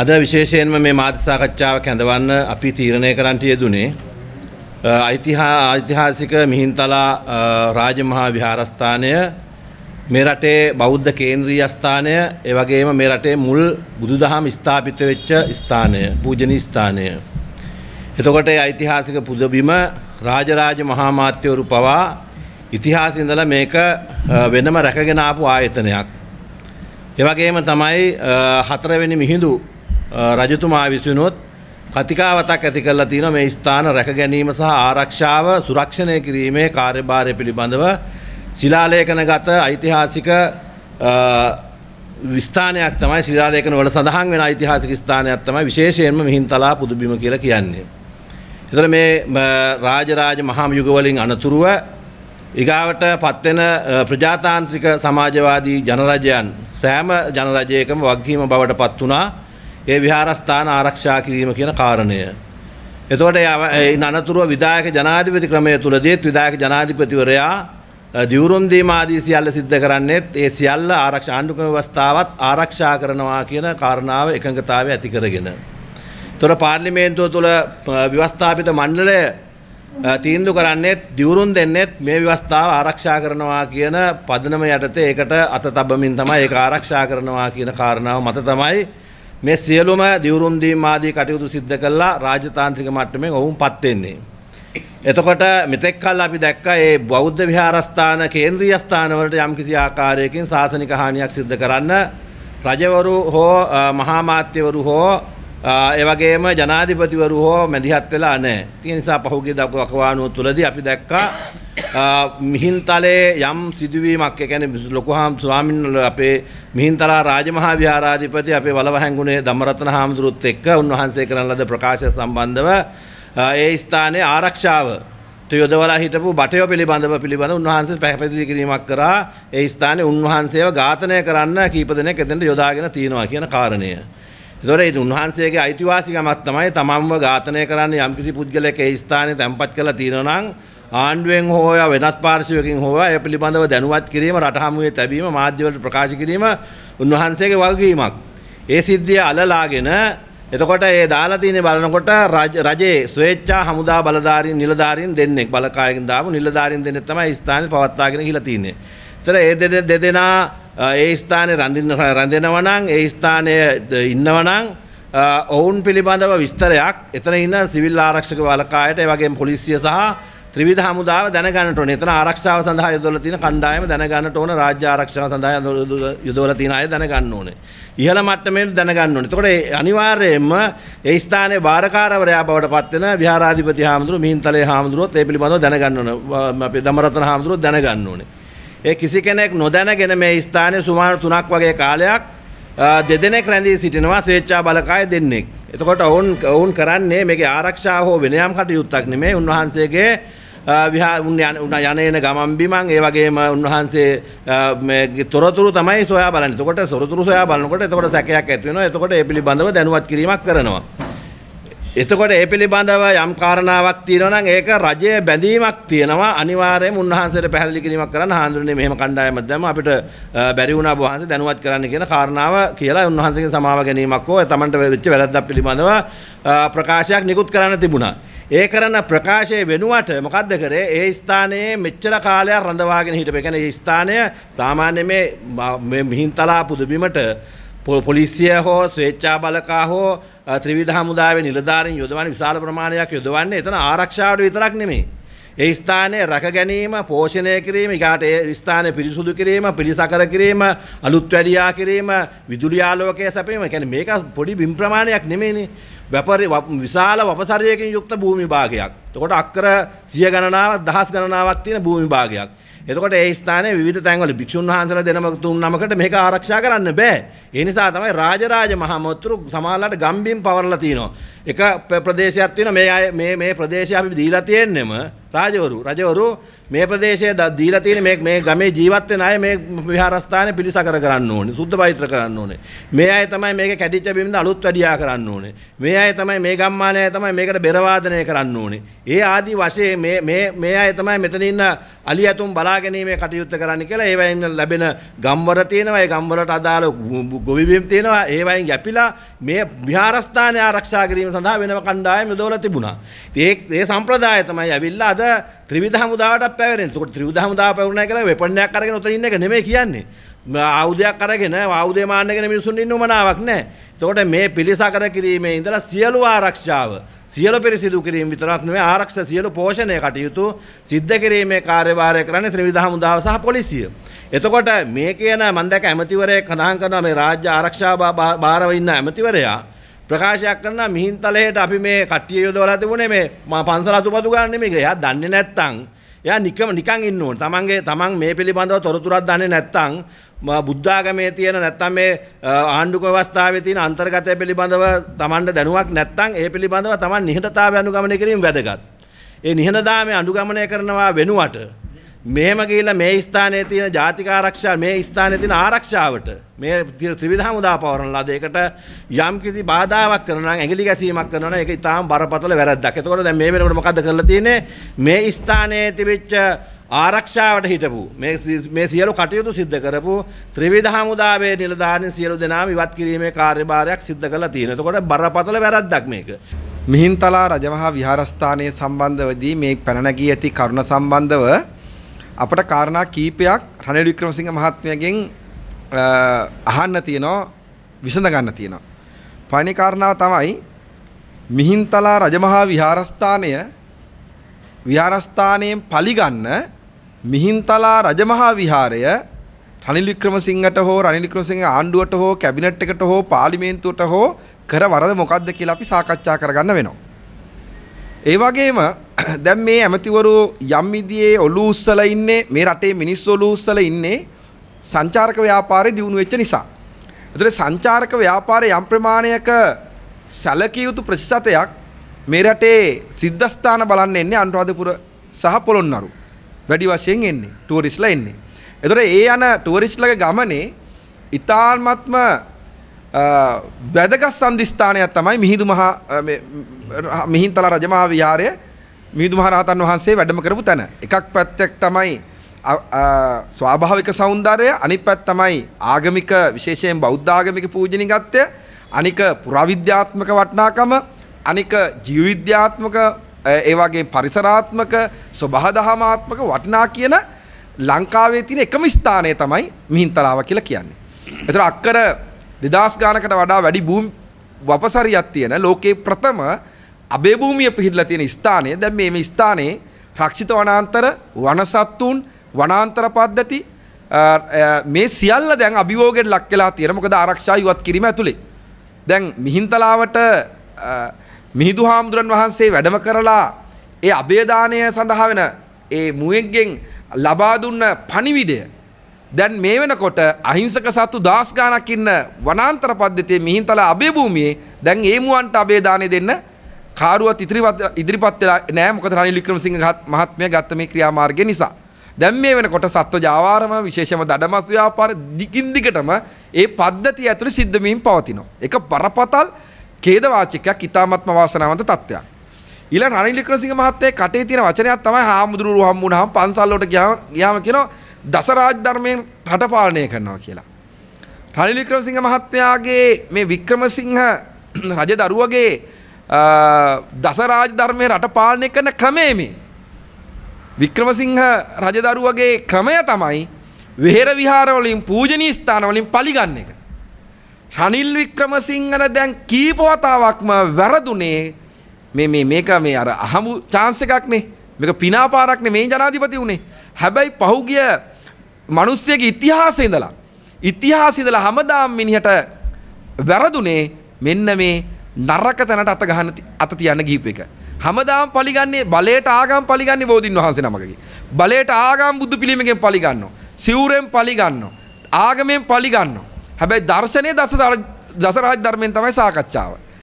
අද විශේෂයෙන්ම මේ මාධ්‍ය සාකච්ඡාව කැඳවන්න අපි තීරණය කරන්නට යෙදුනේ අයිතිහා ඓතිහාසික මිහින්තලා රාජමහා විහාරස්ථානය මේ රටේ බෞද්ධ කේන්ද්‍රීය ස්ථානය ඒ වගේම මේ රටේ මුල් බුදුදහම ස්ථාපිත වෙච්ච ස්ථානය පූජනීය ස්ථානය. එතකොට ඒ ඓතිහාසික පුදබිම රාජරාජ මහා මාත්‍යවරු පවා ඉතිහාසෙ ඉඳලා මේක වෙනම රැකගෙන ආපු ආයතනයක්. ඒ වගේම තමයි හතරවෙනි මිහිඳු රජතුමා විසිනුත් කතිකාවතක් ඇති කරලා තියෙනවා මේ ස්ථාන රැක ගැනීම සහ ආරක්ෂාව සුරක්ෂණය කිරීමේ කාර්යභාරය පිළිබඳව ශිලාලේඛනගත ඓතිහාසික ස්ථානයක් තමයි ශිලාලේඛන වල සඳහන් වෙන ඓතිහාසික ස්ථානයක් තමයි විශේෂයෙන්ම මිහින්තලා පුදුබිම කියලා කියන්නේ. එතකොට මේ රාජරාජ මහා යුග වලින් අනතුරුව ඊගාවට පත්වෙන ප්‍රජාතාන්ත්‍රික සමාජවාදී ජනරජයන් සෑම ජනරජයකම වගකීම බවට පත් වුණා. ඒ විහාරස්ථාන ආරක්ෂා කිරීම කියන කාරණය. එතකොට අනතුරුව විදායක ජනාධිපති ක්‍රමය තුළදීත් විදායක ජනාධිපතිවරයා දියුරුම් දීම ආදී සියල්ල සිද්ධ කරන්නේත් ඒ සියල්ල ආරක්ෂා ආණ්ඩුක්‍රම ව්‍යවස්ථාවත් ආරක්ෂා කරනවා කියන කාරණාව එකඟතාවය ඇති කරගෙන. තොර පාර්ලිමේන්තුව තුළ ව්‍යවස්ථාපිත මණ්ඩලය තීන්දු කරන්නේත් දියුරුම් දෙන්නෙත් මේ ව්‍යවස්ථාව ආරක්ෂා කරනවා කියන පදනම යටතේ ඒකට අත තබමින් තමයි ඒක ආරක්ෂා කරනවා කියන කාරණාව මත තමයි මේ සියලුම දිවුරුම් දීම් ආදී කටයුතු සිද්ධ කළා රාජතාන්ත්‍රික මට්ටමින් ඔවුන් පත් වෙන්නේ. එතකොට මෙතෙක් කල් අපි දැක්කා මේ බෞද්ධ විහාරස්ථාන කේන්ද්‍රීය ස්ථානවලට යම්කිසි ආකාරයකින් සාසනික හානියක් සිද්ධ කරන්න රජවරු හෝ මහා මාත්‍යවරු හෝ ඒවගේම ජනාධිපතිවරු හෝ මැදිහත් වෙලා නෑ තිය නිසා පහුගේ දක්ව අකවානුව තුළදී අපි දැක්කා මිහින්තලේ යම් සිදුවීමක් එකැන ලොකු හාම් ස්වාමින්ල අපේ මිහින්තලා රාජමහා විහාරාධිපති අපේ වලවහැංගුණේ දමරතන හාමුදුරුත් එක්ක උන්වහන්සේ කරන ලද ප්‍රකාශය සම්බන්ධව ඒ ස්ථානයේ ආරක්ෂාව යොදවලා හිටපු බටයෝ පිළිබඳව පිළිබඳ උන්වහන්සේ පැහැදිලි කිරීමක් කරා ඒ ස්ථානයේ උන්වහන්සේව ඝාතනය කරන්න කීප දෙනෙක් එතනට යොදාගෙන තියෙනවා කියන කාරණය. ඒතොර ඒ උන්වහන්සේගේ අයිතිවාසිකමක් තමයි තමන්ව ඝාතනය කරන්න යම්කිසි පුද්ගලයෙක් ඒ ස්ථානයේ තැන්පත් කරලා තියෙනවා නම් ආණ්ඩුවෙන් හෝ වෙනත් පාර්ශවයකින් හෝ ඒ පිළිබඳව දැනුවත් කිරීම රට හමුවේ තැබීම මාධ්‍යවලට ප්‍රකාශ කිරීම උන්වහන්සේගේ වගකීමක්. ඒ සිද්ධිය අලලාගෙන එතකොට ඒ දාලා තියෙන බලනකොට රජයේ ස්වේච්ඡා හමුදා බලධාරීන් නිලධාරීන් දෙන්නෙක් බලකායකින් දාපු නිලධාරීන් දෙන්නෙක් තමයි ස්ථානයේ පවත්වාගෙන ගිහිලා තින්නේ. ඒතර ඒ දෙදෙනා ඒ ස්ථානය රඳින්න රඳෙනවනං ඒ ස්ථානය ඉන්නවනං ඔවුන් පිළිබඳව විස්තරයක් එතන ඉන්න සිවිල් ආරක්ෂක වලකායට වගේ පොලිසිය සහ ත්‍රවිධ හමුදාව දැනගන්නට ඕන එතන ආරක්ෂාව සඳහා යොදවලා තියෙන කණ්ඩායම දැනගන්නට ඕන රාජ්‍ය ආරක්ෂාව සඳහා යොදවලා තියෙන අය දැනගන්න ඕනේ. ඉහළ මට්ටමෙන් දැනගන්න ඕනේ. එතකොට අනිවාර්යයෙන්ම ඒ ස්ථානයේ බාරකාරවරයා බවට පත් වෙන විහාරාධිපති හාමුදුරුවෝ, මිහින්තලේ හාමුදුරුවෝත් ඒ පිළිබඳව දැනගන්න ඕනේ. අපේ දමරතන හාමුදුරුවෝත් දැනගන්න ඕනේ. ඒ කිසි කෙනෙක් නොදැනගෙන මේ ස්ථානයේ සුමාන තුනක් වගේ කාලයක් දෙදෙනෙක් රැඳී සිටිනවා ස්වේච්ඡා බලකාය දෙන්නෙක්. එතකොට ඔවුන් ඔවුන් කරන්නේ මේකේ ආරක්ෂාව හෝ වෙනයම් කටයුත්තක් නෙමේ උන්වහන්සේගේ විහා උන් යන ගමන් බිමන් ඒ වගේම උන්වහන්සේ තොරතුරු තමයි සොයා බලන්නේ. එතකොට තොරතුරු සොයා බලනකොට එතකොට සැකයක් ඇති වෙනවා. එතකොට ඒ පිළිබඳව දැනුවත් කිරීමක් කරනවා. එතකොට ඒ පිළිබඳව යම් කාරණාවක් තියෙනවා නම් ඒක රජයේ බැඳීමක් තියෙනවා අනිවාර්යයෙන්ම උන්වහන්සේට පැහැදිලි කිරීමක් කරන්න හාඳුනේ මෙහෙම කණ්ඩායමක් දැම්ම අපිට බැරි වුණා ඔබ වහන්සේ දැනුවත් කරන්න කියන කාරණාව කියලා උන්වහන්සේගෙන් සමාව ගැනීමක් හෝ තමන්ට වෙච්ච වැරද්දක් පිළිබඳව ප්‍රකාශයක් නිකුත් කරන්න තිබුණා. ඒ කරන ප්‍රකාශය වෙනුවට මොකද්ද කරේ? ඒ ස්ථානයේ මෙච්චර කාලයක් රඳවාගෙන හිටපේ. ඒ කියන්නේ ස්ථානය සාමාන්‍ය මේ මිහින්තලා පුදුබිමට පොලිසිය හෝ ස්වේච්ඡා බලකා හෝ ත්‍රිවිධ හමුදාවේ නිලධාරීන් යොදවන විශාල ප්‍රමාණයක් යොදවන්නේ එතන ආරක්ෂාවට විතරක් නෙමෙයි. ඒ ස්ථානයේ රැක ගැනීම, පෝෂණය කිරීම, ඊගාට ඒ ස්ථානය පිරිසුදු කිරීම, පිළිසකර කිරීම, අලුත් වැඩියා කිරීම, විදුලි ආලෝකය සැපීම, කියන්නේ මේක පොඩි බිම් ප්‍රමාණයක් නෙමෙයිනේ. වැපරි විශාල වපසරියකින් යුක්ත භූමි භාගයක්. එතකොට අක්කර 100 ගණනාවක්, දහස් ගණනාවක් තියෙන භූමි භාගයක්. එතකොට ඒ ස්ථානයේ විවිධ තැන්වල භික්ෂුන් වහන්සේලා දෙනම තුන් නමකට මේක ආරක්ෂා කරන්න බෑ. ඒ නිසා තමයි රාජරාජ මහා මොතුරු සමහරලාට ගම්බින් පවරලා තිනවා. එක ප්‍රදේශයක් තියෙන මේ අය මේ මේ ප්‍රදේශය අපි දීලා තියෙන්නෙම රාජවරු රජවරු මේ ප්‍රදේශය දීලා තියෙන මේ මේ ගමේ ජීවත් වෙන අය මේ විහාරස්ථානේ පිළිසකර කරන්න ඕනේ. සුද්ධ පවිත්‍ර කරන්න ඕනේ. මේ අය තමයි මේක කැඩිච්ච බිමින්ද අලුත් වැඩියා කරන්න ඕනේ. මේ අය තමයි මේ ගම්මාන අය තමයි මේකට බෙර වාදනය කරන්න ඕනේ. ඒ ආදි වශයෙන් මේ මේ මේ අය තමයි මෙතන ඉන්න අලියතුන් බලා ගැනීමේ කටයුත්ත කරන්න කියලා ඒවයින් ලැබෙන ගම්වර තියෙනවා. ඒ ගම්වරට අදාළ ගොවිබිම් තියෙනවා. ඒවයින් යැපිලා මේ විහාරස්ථානේ ආරක්ෂා කිරීම සඳහා වෙනම කණ්ඩායම් යොදවලා තිබුණා. ඒ ඒ සම්ප්‍රදාය තමයි ඇවිල්ලා අද ත්‍රිවිධ හමුදාවටත් පැවරෙන. ඒකට ත්‍රිවිධ හමුදාව පැවරුණා කියලා වෙපන්නයක් අරගෙන උතන ඉන්න එක නෙමෙයි කියන්නේ. ආයුධයක් අරගෙන ආයුධය මාන්නගෙන මිනිසුන් ඉන්න උමනාවක් නැහැ. එතකොට මේ පිළිසකර කිරීමේ ඉඳලා සියලු ආරක්ෂාව සියලු පිරිසිදු කිරීම විතරක් නෙමෙයි ආරක්ෂා සියලු පෝෂණය කටයුතු සිද්ධ කිරීමේ කාර්යභාරය කරන්නේ ත්‍රිවිධ හමුදාව සහ පොලිසිය. එතකොට මේ කියන මම දැක ඇමතිවරයෙක් සඳහන් කරනවා මේ රාජ්‍ය ආරක්ෂා භාරව ඉන්න ඇමතිවරයා ප්‍රකාශයක් කරනවා මිහින්තලයට අපි මේ කට්ටිය යොදවලා තිබුණේ මේ මා පන්සල අතුපතු ගන්න නෙමෙයි කියලා. එයා දන්නේ නැත්තම් එයා නිකම් නිකන් ඉන්න ඕන. තමන්ගේ තමන් මේ පිළිබඳව තොරතුරක් දන්නේ නැත්නම් බුද්ධාගමේ තියෙන නැත්නම් මේ ආණ්ඩුක ව්‍යවස්ථාවේ තියෙන අන්තර්ගතය පිළිබඳව තමන්ට දැනුමක් නැත්නම් ඒ පිළිබඳව තමන් නිහඬතාවය අනුගමනය කිරීම වැදගත්. ඒ නිහඬතාවය අනුගමනය කරනවා වෙනුවට මෙහෙම ගිහිල්ලා මේ ස්ථානයේ තියෙන ජාතික ආරක්ෂා මේ ස්ථානයේ තියෙන ආරක්ෂාවට මේ ත්‍රිවිධ හමුදා පවරන ලදයකට යම් කිසි බාධාවක් කරනවා නම් ඇඟිලි ගැසීමක් කරනවා නම් ඒක ඊටාම් බරපතල වැරද්දක්. එතකොට දැන් මේ වෙනකොට මොකද්ද කරලා තියෙන්නේ? මේ ස්ථානයේ තිබිච්ච ආරක්ෂාවට හිටපු මේ මේ සියලු කටයුතු සිද්ධ කරපු ත්‍රිවිධ හමුදාවේ නිලධාරීන් සියලු දෙනාම ඉවත් කිරීමේ කාර්යභාරයක් සිද්ධ කරලා තියෙනවා. එතකොට බරපතල වැරද්දක් මේක. මිහින්තලා රජමහා විහාරස්ථානයේ සම්බන්ධවදී මේ පැන නැගී ඇති කරුණ සම්බන්ධව අපට කාරණා කීපයක් රනිල් වික්‍රමසිංහ මහත්මයාගෙන් අහන්න තියෙනවා විසඳ ගන්න තියෙනවා. පළවෙනි කාරණාව තමයි මිහින්තලා රජමහා විහාරස්ථානය විහාරස්ථානයෙන් පලිගන්න මිහින්තලා රජමහා විහාරය රනිල් වික්‍රමසිංහට හෝ රනිල් වික්‍රමසිංහ ආණ්ඩුවට හෝ කැබිනට් එකට හෝ පාර්ලිමේන්තුවට හෝ කර වරද මොකක්ද කියලා අපි සාකච්ඡා කරගන්න වෙනවා. ඒ වගේම දැන් මේ ඇමතිවරු යම් විදියේ ඔලු උස්සලා ඉන්නේ මේ රටේ මිනිස්සු ඔලු උස්සලා ඉන්නේ සංචාරක ව්‍යාපාරේ දියුණු වෙච්ච නිසා. ඒතර සංචාරක ව්‍යාපාරේ යම් ප්‍රමාණයක සැලකිය යුතු ප්‍රතිශතයක් මේ රටේ සිද්ධස්ථාන බලන්න එන්නේ අනුරාධපුර සහ පොළොන්නරු. වැඩි වශයෙන් එන්නේ ටුවරිස්ලා එන්නේ. ඒතර ඒ යන ටුවරිස්ලගේ ගමනේ ඊතාත්මත්ම වැදගත් සම්දිස්ථානයක් තමයි මිහිඳු මහා මිහින්තලා රජමහා විහාරය මිහිඳු මහරහතන් වහන්සේ වැඩම කරපු තැන. එකක් පැත්තක් තමයි ස්වාභාවික సౌందර්යය අනිත් පැත්ත තමයි ආගමික විශේෂයෙන් බෞද්ධ ආගමික පූජනීයත්වය අනික පුරාවිද්‍යාත්මක වටිනාකම අනික ජීව විද්‍යාත්මක ඒ වගේ පරිසරාත්මක සබහදහමාත්මක වටිනා කියන ලංකාවේ තියෙන එකම ස්ථානය තමයි මිහින්තලාව කියලා කියන්නේ. ඒතර අක්කර 2000 ගානකට වඩා වැඩි භූමි වපසරියක් තියෙන ලෝකේ ප්‍රථම අබේභූමිය පිහිටලා තියෙන ස්ථානය දැන් මේ මේ ස්ථානයේ රක්ෂිත වනාන්තර වනසත්තුන් වනාන්තර පද්ධති මේ සියල්ල දැන් අභියෝගයට ලක් වෙලා තියෙන මොකද ආරක්ෂා ඉවත් කිරීම ඇතුලේ දැන් මිහින්තලාවට මිහිඳු හාමුදුරන් වහන්සේ වැඩම කරලා ඒ අභේදානය සඳහා වෙන ඒ මුවෙක්ගෙන් ලබා දුන්න පණිවිඩය දැන් මේ වෙනකොට අහිංසක සත්තු දහස් ගාණක් ඉන්න වනාන්තර පද්ධතියේ මිහින්තලා අභේ භූමියේ දැන් ඒ මුවන්ට අභේදානය දෙන්න කාරුවත් ඉදිරිපත් ඉදිරිපත් වෙලා නෑ මොකද රනිල් වික්‍රමසිංහ මහත්මයා ගත්ත මේ ක්‍රියාමාර්ගය නිසා. දැන් මේ වෙනකොට සත්ව ජාවාරම විශේෂම දඩමස් ව්‍යාපාර දිගින් දිගටම ඒ පද්ධතිය ඇතුළේ සිද්ධ වීම පවතිනවා. එක බරපතල ඛේදවාචකයක් ඊ타මත්ම වාසනාවන්ත තත්ත්වයක්. ඊළඟ රනිල් වික්‍රමසිංහ මහත්තයා කටේ තියෙන වචනයක් තමයි හාමුදුරුවෝ හම් වුණාම පන්සල් වලට ගියාම කියනවා දසරාජ් ධර්මයෙන් රට පාලනය කරනවා කියලා. රනිල් වික්‍රමසිංහ මහත්තයාගේ මේ වික්‍රමසිංහ රජදරුවගේ දසරාජ ධර්මය රට පාලනය කරන ක්‍රමේ මේ. වික්‍රමසිංහ රජදරුවගේ ක්‍රමය තමයි වෙහෙර විහාරවලින් පූජනී ස්ථානවලින් පලිගන්න එක. රනිල් වික්‍රමසිංහන දැන් කීපවතාවක්ම වැරදුනේ මේක මේ අර අහමු චාන්ස එකක්නේ මේක පිනාපාරක්නේ මේ ජනාධිපති වුණේ හැබැයි පහුගිය මනුස්සයගේ ඉතිහාසය ඉඳලා ඉතිහාසය ඉඳලා හැමදාම මිනිහට වැරදුනේ මෙන්න මේ නරක තැනට අත ගහන අත තියන්න ගිහිප් එක. හැමදාම පලිගන්නේ බලයට ආගම් පලිගන්නේ බෝධින් වහන්සේ නමකගේ. බලයට ආගම් බුදු පිළිමයෙන් පලිගන්නවා. සිවුරෙන් පලිගන්නවා. ආගමෙන් පලිගන්නවා. හැබැයි දර්ශනයේ දස දසරාජ ධර්මයෙන් තමයි සාකච්ඡාව.